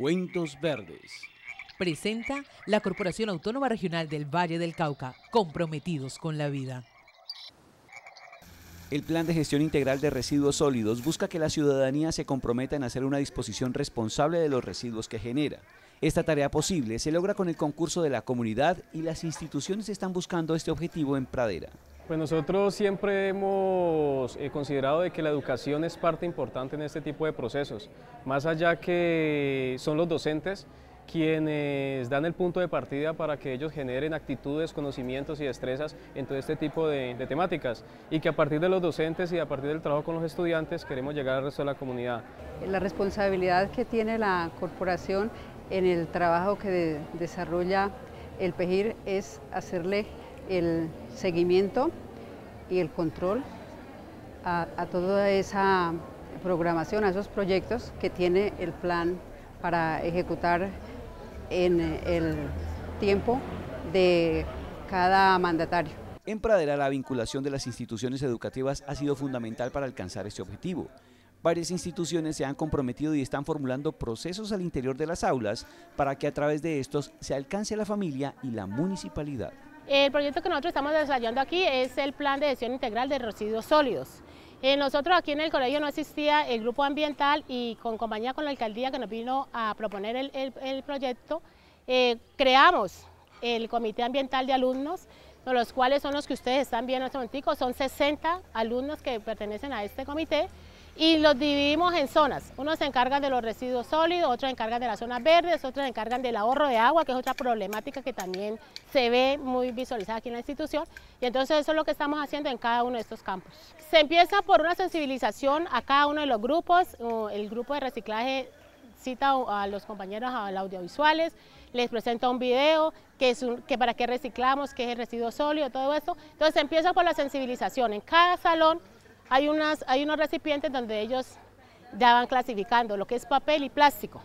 Cuentos Verdes. Presenta la Corporación Autónoma Regional del Valle del Cauca, comprometidos con la vida. El Plan de Gestión Integral de Residuos Sólidos busca que la ciudadanía se comprometa en hacer una disposición responsable de los residuos que genera. Esta tarea posible se logra con el concurso de la comunidad y las instituciones están buscando este objetivo en Pradera. Pues nosotros siempre hemos eh, considerado de que la educación es parte importante en este tipo de procesos, más allá que son los docentes quienes dan el punto de partida para que ellos generen actitudes, conocimientos y destrezas en todo este tipo de, temáticas y que a partir de los docentes y a partir del trabajo con los estudiantes queremos llegar al resto de la comunidad. La responsabilidad que tiene la corporación en el trabajo que desarrolla el PEGIR es hacerle el seguimiento y el control a, toda esa programación, a esos proyectos que tiene el plan para ejecutar en el tiempo de cada mandatario. En Pradera la vinculación de las instituciones educativas ha sido fundamental para alcanzar este objetivo. Varias instituciones se han comprometido y están formulando procesos al interior de las aulas para que a través de estos se alcance la familia y la municipalidad. El proyecto que nosotros estamos desarrollando aquí es el Plan de Gestión Integral de Residuos Sólidos. Eh, nosotros aquí en el colegio no existía el grupo ambiental y con compañía con la alcaldía que nos vino a proponer el, proyecto, eh, creamos el Comité Ambiental de Alumnos, los cuales son los que ustedes están viendo en este momento, son 60 alumnos que pertenecen a este comité, y los dividimos en zonas. Unos se encargan de los residuos sólidos, otros se encargan de las zonas verdes, otros se encargan del ahorro de agua, que es otra problemática que también se ve muy visualizada aquí en la institución. Y entonces eso es lo que estamos haciendo en cada uno de estos campos. Se empieza por una sensibilización a cada uno de los grupos. Uh, el grupo de reciclaje cita a los compañeros audiovisuales, les presenta un video, que, es para qué reciclamos, qué es el residuo sólido, todo eso. Entonces se empieza por la sensibilización. En cada salón hay, unos recipientes donde ellos ya van clasificando lo que es papel y plástico.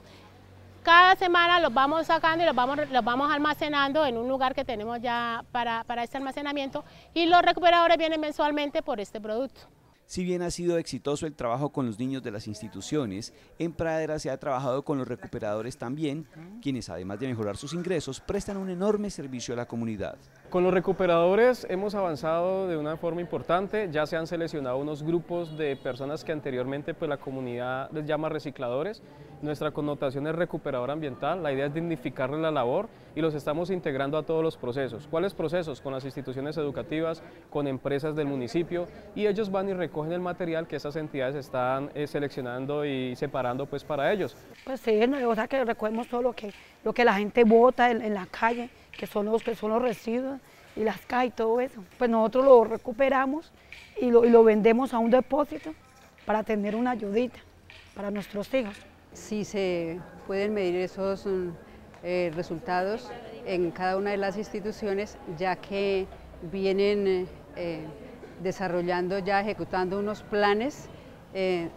Cada semana los vamos sacando y los vamos, los vamos almacenando en un lugar que tenemos ya para este almacenamiento y los recuperadores vienen mensualmente por este producto. Si bien ha sido exitoso el trabajo con los niños de las instituciones, en Pradera se ha trabajado con los recuperadores también, quienes además de mejorar sus ingresos, prestan un enorme servicio a la comunidad. Con los recuperadores hemos avanzado de una forma importante, ya se han seleccionado unos grupos de personas que anteriormente pues, la comunidad les llama recicladores nuestra connotación es recuperadora ambiental, la idea es dignificarle la labor y los estamos integrando a todos los procesos. ¿Cuáles procesos? Con las instituciones educativas, con empresas del municipio y ellos van y recogen el material que esas entidades están eh, seleccionando y separando pues para ellos. Pues sí, que recogemos todo lo que, lo que la gente bota en, la calle, que son los, que son los residuos y las cajas y todo eso. Pues nosotros lo recuperamos y lo vendemos a un depósito para tener una ayudita para nuestros hijos si se pueden medir esos mm, eh, resultados en cada una de las instituciones, ya que vienen eh, desarrollando, ya ejecutando unos planes eh,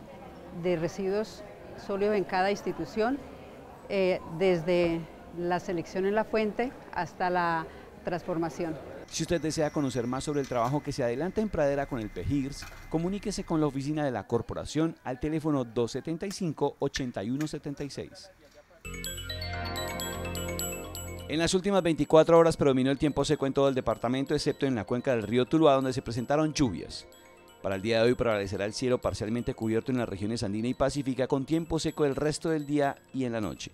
de residuos sólidos en cada institución, desde la selección en la fuente hasta la transformación. Si usted desea conocer más sobre el trabajo que se adelanta en Pradera con el PEGIRS, comuníquese con la oficina de la corporación al teléfono 275-8176. En las últimas 24 horas predominó el tiempo seco en todo el departamento, excepto en la cuenca del río Tuluá, donde se presentaron lluvias. Para el día de hoy prevalecerá el cielo parcialmente cubierto en las regiones andina y pacífica, con tiempo seco el resto del día y en la noche.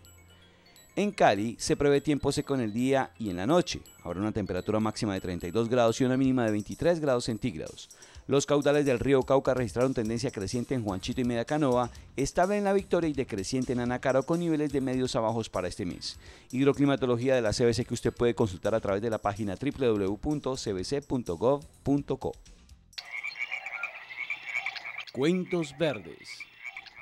En Cali se prevé tiempo seco en el día y en la noche. Habrá una temperatura máxima de 32 grados y una mínima de 23 grados centígrados. Los caudales del río Cauca registraron tendencia creciente en Juanchito y Medacanova, estable en La Victoria y decreciente en Anacaro con niveles de medios a bajos para este mes. Hidroclimatología de la CBC que usted puede consultar a través de la página www.cbc.gov.co. Cuentos Verdes